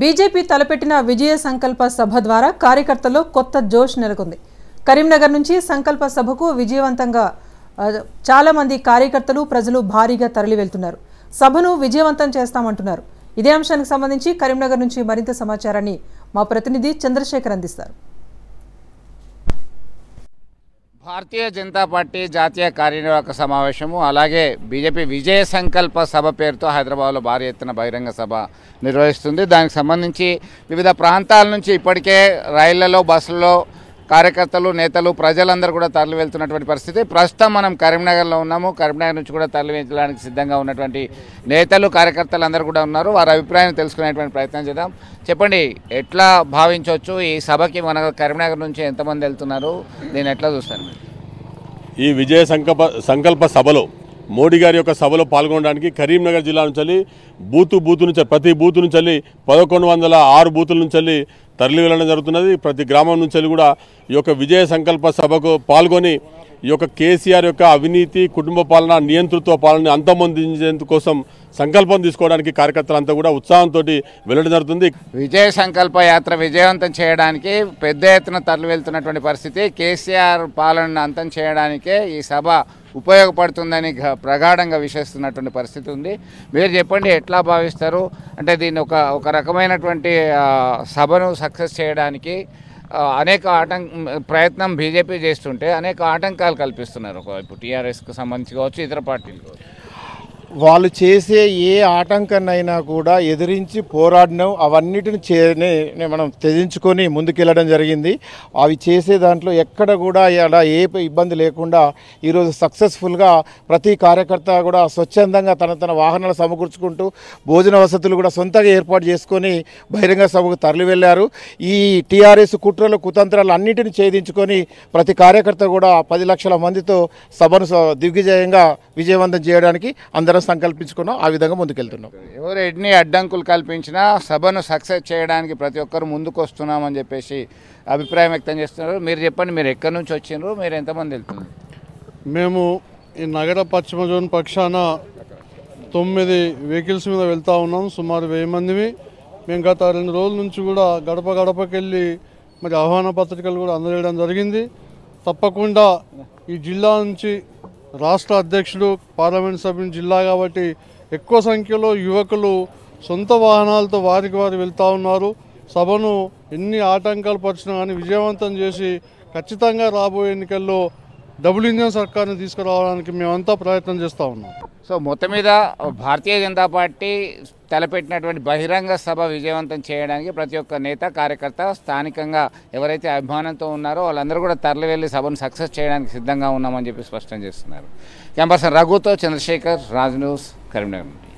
BJP తలపెట్టిన విజయ సంకల్ప సభ ద్వారా కార్యకర్తల్లో కొత్త జోష్ నెలకొంది కరీంనగర్ నుంచి సంకల్ప సభకు విజయవంతంగా చాలామంది కార్యకర్తలు ప్రజలు భారీగా తరలి వెళ్తున్నారు సభను విజయవంతం చేస్తామంటున్నారు ఇదే అంశానికి సంబంధించి కరీంనగర్ నుంచి మరింత సమాచారాన్ని మా ప్రతినిధి చంద్రశేఖర్ అందిస్తారు భారతీయ జనతా పార్టీ జాతీయ కార్యనిర్వాహక సమావేశము అలాగే బీజేపీ విజయ సంకల్ప సభ పేరుతో హైదరాబాద్లో భారీ ఎత్తున బహిరంగ సభ నిర్వహిస్తుంది దానికి సంబంధించి వివిధ ప్రాంతాల నుంచి ఇప్పటికే రైళ్లలో బస్సులలో కార్యకర్తలు నేతలు ప్రజలందరూ కూడా తరలి వెళ్తున్నటువంటి పరిస్థితి ప్రస్తుతం మనం కరీంనగర్లో ఉన్నాము కరీంనగర్ నుంచి కూడా తరలి వెళ్ళడానికి సిద్ధంగా ఉన్నటువంటి నేతలు కార్యకర్తలు అందరూ కూడా ఉన్నారు వారి అభిప్రాయాన్ని తెలుసుకునేటువంటి ప్రయత్నం చేద్దాం చెప్పండి ఎట్లా భావించవచ్చు ఈ సభకి మన కరీంనగర్ నుంచి ఎంతమంది వెళ్తున్నారు నేను ఎట్లా చూస్తాను ఈ విజయ సంకల్ప సంకల్ప సభలో మోడీ గారి యొక్క సభలో పాల్గొనడానికి కరీంనగర్ జిల్లా నుంచి బూతు బూతు నుంచి ప్రతి బూతు నుంచి పదకొండు వందల ఆరు బూతుల నుంచి తరలి వెళ్ళడం జరుగుతున్నది ప్రతి గ్రామం నుంచి కూడా ఈ యొక్క విజయ సంకల్ప సభకు పాల్గొని ఈ యొక్క కేసీఆర్ యొక్క అవినీతి కుటుంబ పాలన నియంతృత్వ పాలన అంతమొందించేందుకోసం సంకల్పం తీసుకోవడానికి కార్యకర్తలంతా కూడా ఉత్సాహంతో వెళ్ళడం జరుగుతుంది విజయ సంకల్ప యాత్ర విజయవంతం చేయడానికి పెద్ద ఎత్తున తరలి వెళ్తున్నటువంటి పరిస్థితి కేసీఆర్ పాలనను అంతం చేయడానికే ఈ సభ ఉపయోగపడుతుందని ప్రగాఢంగా విశ్వస్తున్నటువంటి పరిస్థితి ఉంది మీరు చెప్పండి ఎట్లా భావిస్తారు అంటే దీన్ని ఒక ఒక రకమైనటువంటి సభను సక్సెస్ చేయడానికి అనేక ఆటం ప్రయత్నం బీజేపీ చేస్తుంటే అనేక ఆటంకాలు కల్పిస్తున్నారు ఒకవైపు టీఆర్ఎస్కు సంబంధించి కావచ్చు ఇతర పార్టీలు వాళ్ళు చేసే ఏ ఆటంకన్నైనా కూడా ఎదిరించి పోరాడినాం అవన్నిటిని చేనే మనం త్యజించుకొని ముందుకెళ్ళడం జరిగింది అవి చేసే దాంట్లో ఎక్కడ కూడా అలా ఏ ఇబ్బంది లేకుండా ఈరోజు సక్సెస్ఫుల్గా ప్రతి కార్యకర్త కూడా స్వచ్ఛందంగా తన తన వాహనాలు సమకూర్చుకుంటూ భోజన వసతులు కూడా సొంతగా ఏర్పాటు చేసుకొని బహిరంగ సభకు తరలి వెళ్ళారు ఈ టీఆర్ఎస్ కుట్రలు కుతంత్రాలు అన్నిటిని ఛేదించుకొని ప్రతి కార్యకర్త కూడా పది లక్షల మందితో సభను దిగ్విజయంగా విజయవంతం చేయడానికి అందరం విధంగా సంకల్పించుకున్నాం ఆ విధంగా ముందుకెళ్తున్నాం ఎవరు ఎన్ని అడ్డంకులు కల్పించినా సభను సక్సెస్ చేయడానికి ప్రతి ఒక్కరు ముందుకు వస్తున్నామని చెప్పేసి అభిప్రాయం వ్యక్తం చేస్తున్నారు మీరు చెప్పండి మీరు ఎక్కడి నుంచి వచ్చినారు మీరు ఎంతమంది వెళ్తున్నారు మేము ఈ నగర పశ్చిమ జోన్ పక్షాన తొమ్మిది వెహికల్స్ మీద వెళ్తూ ఉన్నాం సుమారు వెయ్యి మందివి మేము గత రెండు రోజుల నుంచి కూడా గడప గడపకెళ్ళి మరి ఆహ్వాన పత్రికలు కూడా అందజేయడం జరిగింది తప్పకుండా ఈ జిల్లా నుంచి రాష్ట్ర అధ్యక్షుడు పార్లమెంట్ సభ్యుని జిల్లా కాబట్టి ఎక్కువ సంఖ్యలో యువకులు సొంత వాహనాలతో వారికి వారు వెళ్తూ ఉన్నారు సభను ఎన్ని ఆటంకాలు పరిచినా కానీ విజయవంతం చేసి ఖచ్చితంగా రాబోయే ఎన్నికల్లో డబుల్ ఇంజన్ సర్కార్ని తీసుకురావడానికి మేమంతా ప్రయత్నం చేస్తూ ఉన్నాం సో మొత్తం మీద భారతీయ జనతా పార్టీ తలపెట్టినటువంటి బహిరంగ సభ విజయవంతం చేయడానికి ప్రతి ఒక్క నేత కార్యకర్త స్థానికంగా ఎవరైతే అభిమానంతో ఉన్నారో వాళ్ళందరూ కూడా తరలి వెళ్ళి సభను సక్సెస్ చేయడానికి సిద్ధంగా ఉన్నామని చెప్పి స్పష్టం చేస్తున్నారు కెంపర్సన్ రఘుతో చంద్రశేఖర్ రాజ్ న్యూస్ కరీంనగర్